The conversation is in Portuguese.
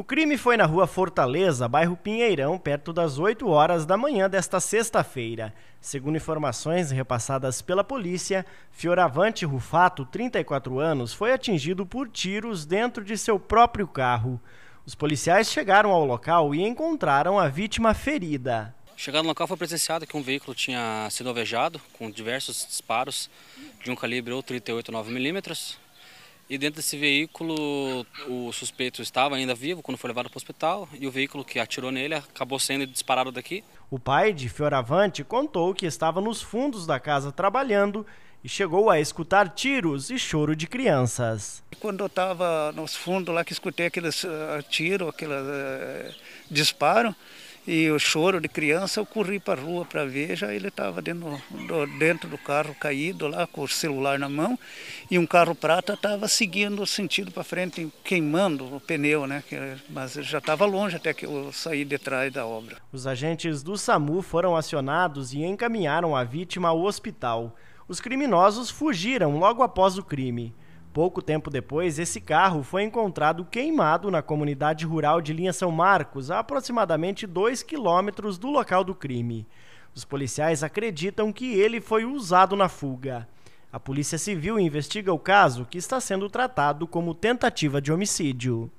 O crime foi na rua Fortaleza, bairro Pinheirão, perto das 8 horas da manhã desta sexta-feira. Segundo informações repassadas pela polícia, Fioravante Rufato, 34 anos, foi atingido por tiros dentro de seu próprio carro. Os policiais chegaram ao local e encontraram a vítima ferida. Chegando no local foi presenciado que um veículo tinha sido alvejado com diversos disparos de um calibre ou 389 mm e dentro desse veículo, o suspeito estava ainda vivo quando foi levado para o hospital e o veículo que atirou nele acabou sendo disparado daqui. O pai de Fioravante contou que estava nos fundos da casa trabalhando e chegou a escutar tiros e choro de crianças. Quando eu estava nos fundos lá que escutei aqueles uh, ah, tiros, aqueles uh, eh, disparos, e o choro de criança, eu corri para a rua para ver, já ele estava dentro, dentro, do carro caído lá, com o celular na mão, e um carro prata estava seguindo o sentido para frente, queimando o pneu, né? Mas já estava longe até que eu saí detrás da obra. Os agentes do SAMU foram acionados e encaminharam a vítima ao hospital. Os criminosos fugiram logo após o crime. Pouco tempo depois, esse carro foi encontrado queimado na comunidade rural de Linha São Marcos, a aproximadamente 2 quilômetros do local do crime. Os policiais acreditam que ele foi usado na fuga. A Polícia Civil investiga o caso, que está sendo tratado como tentativa de homicídio.